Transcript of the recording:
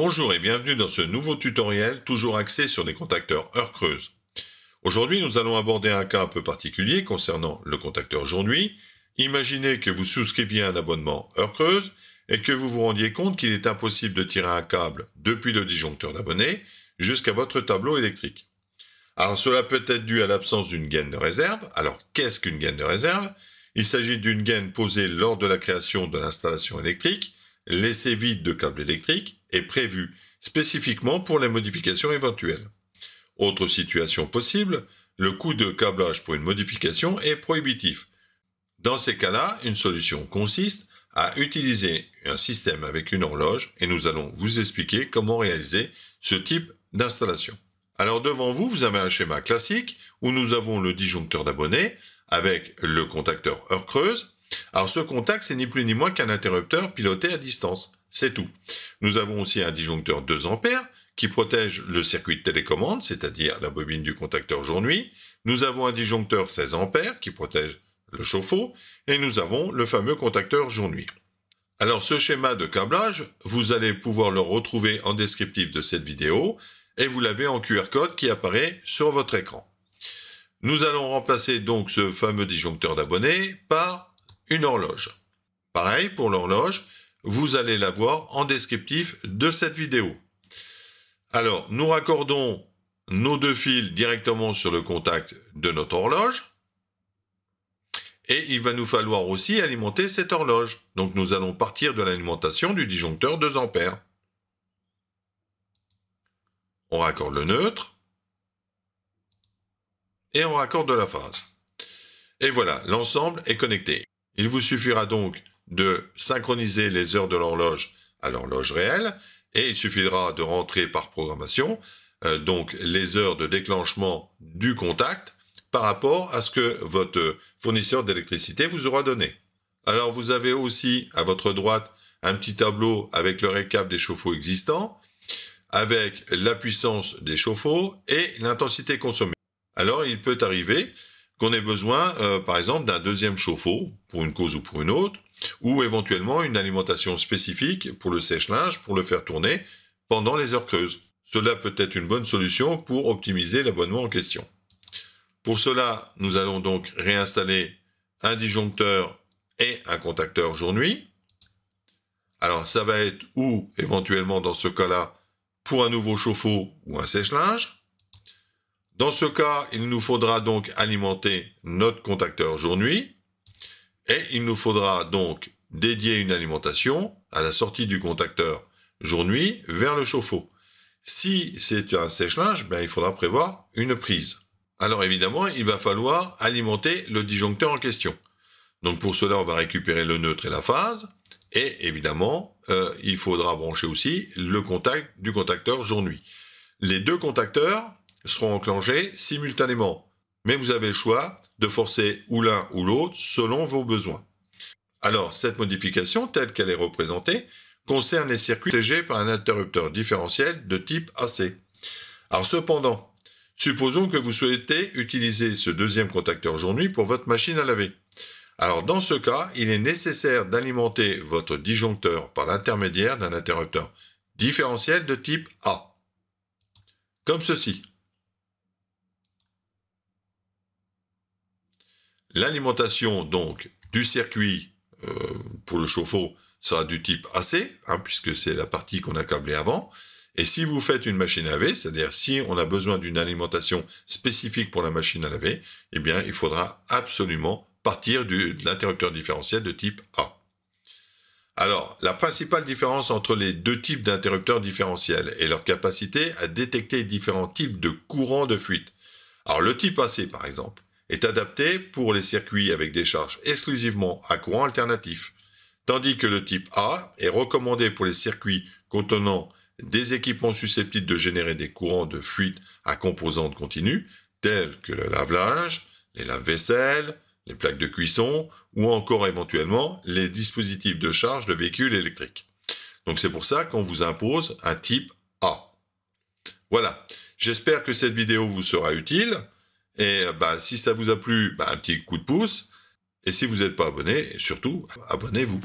Bonjour et bienvenue dans ce nouveau tutoriel toujours axé sur les contacteurs heure creuse. Aujourd'hui nous allons aborder un cas un peu particulier concernant le contacteur jour-nuit. Imaginez que vous souscriviez un abonnement heure creuse et que vous vous rendiez compte qu'il est impossible de tirer un câble depuis le disjoncteur d'abonnés jusqu'à votre tableau électrique. Alors cela peut être dû à l'absence d'une gaine de réserve. Alors qu'est-ce qu'une gaine de réserve Il s'agit d'une gaine posée lors de la création de l'installation électrique l'essai vide de câbles électriques est prévu spécifiquement pour les modifications éventuelles. Autre situation possible, le coût de câblage pour une modification est prohibitif. Dans ces cas-là, une solution consiste à utiliser un système avec une horloge et nous allons vous expliquer comment réaliser ce type d'installation. Alors devant vous, vous avez un schéma classique où nous avons le disjoncteur d'abonnés avec le contacteur heure creuse alors ce contact, c'est ni plus ni moins qu'un interrupteur piloté à distance. C'est tout. Nous avons aussi un disjoncteur 2 a qui protège le circuit de télécommande, c'est-à-dire la bobine du contacteur jour-nuit. Nous avons un disjoncteur 16 a qui protège le chauffe-eau et nous avons le fameux contacteur jour-nuit. Alors ce schéma de câblage, vous allez pouvoir le retrouver en descriptif de cette vidéo et vous l'avez en QR code qui apparaît sur votre écran. Nous allons remplacer donc ce fameux disjoncteur d'abonnés par une horloge. Pareil pour l'horloge, vous allez la voir en descriptif de cette vidéo. Alors, nous raccordons nos deux fils directement sur le contact de notre horloge. Et il va nous falloir aussi alimenter cette horloge. Donc nous allons partir de l'alimentation du disjoncteur 2 A. On raccorde le neutre. Et on raccorde la phase. Et voilà, l'ensemble est connecté. Il vous suffira donc de synchroniser les heures de l'horloge à l'horloge réelle et il suffira de rentrer par programmation euh, donc les heures de déclenchement du contact par rapport à ce que votre fournisseur d'électricité vous aura donné. Alors vous avez aussi à votre droite un petit tableau avec le récap des chauffe-eau existants, avec la puissance des chauffe-eau et l'intensité consommée. Alors il peut arriver qu'on ait besoin, euh, par exemple, d'un deuxième chauffe-eau, pour une cause ou pour une autre, ou éventuellement une alimentation spécifique pour le sèche-linge, pour le faire tourner pendant les heures creuses. Cela peut être une bonne solution pour optimiser l'abonnement en question. Pour cela, nous allons donc réinstaller un disjoncteur et un contacteur jour-nuit. Alors ça va être ou éventuellement dans ce cas-là pour un nouveau chauffe-eau ou un sèche-linge. Dans ce cas, il nous faudra donc alimenter notre contacteur jour-nuit et il nous faudra donc dédier une alimentation à la sortie du contacteur jour-nuit vers le chauffe-eau. Si c'est un sèche-linge, ben, il faudra prévoir une prise. Alors évidemment, il va falloir alimenter le disjoncteur en question. Donc pour cela, on va récupérer le neutre et la phase. Et évidemment, euh, il faudra brancher aussi le contact du contacteur jour-nuit. Les deux contacteurs seront enclenchés simultanément. Mais vous avez le choix de forcer ou l'un ou l'autre selon vos besoins. Alors, cette modification, telle qu'elle est représentée, concerne les circuits protégés par un interrupteur différentiel de type AC. Alors cependant, supposons que vous souhaitez utiliser ce deuxième contacteur jour-nuit pour votre machine à laver. Alors dans ce cas, il est nécessaire d'alimenter votre disjoncteur par l'intermédiaire d'un interrupteur différentiel de type A. Comme ceci. L'alimentation donc du circuit euh, pour le chauffe-eau sera du type AC, hein, puisque c'est la partie qu'on a câblée avant. Et si vous faites une machine à laver, c'est-à-dire si on a besoin d'une alimentation spécifique pour la machine à laver, eh bien il faudra absolument partir du, de l'interrupteur différentiel de type A. Alors, la principale différence entre les deux types d'interrupteurs différentiels est leur capacité à détecter différents types de courants de fuite. Alors, le type AC, par exemple, est adapté pour les circuits avec des charges exclusivement à courant alternatif, tandis que le type A est recommandé pour les circuits contenant des équipements susceptibles de générer des courants de fuite à composantes continues, tels que le lave-linge, les lave-vaisselle, les plaques de cuisson ou encore éventuellement les dispositifs de charge de véhicules électriques. Donc c'est pour ça qu'on vous impose un type A. Voilà, j'espère que cette vidéo vous sera utile. Et ben, si ça vous a plu, ben, un petit coup de pouce. Et si vous n'êtes pas abonné, surtout, abonnez-vous.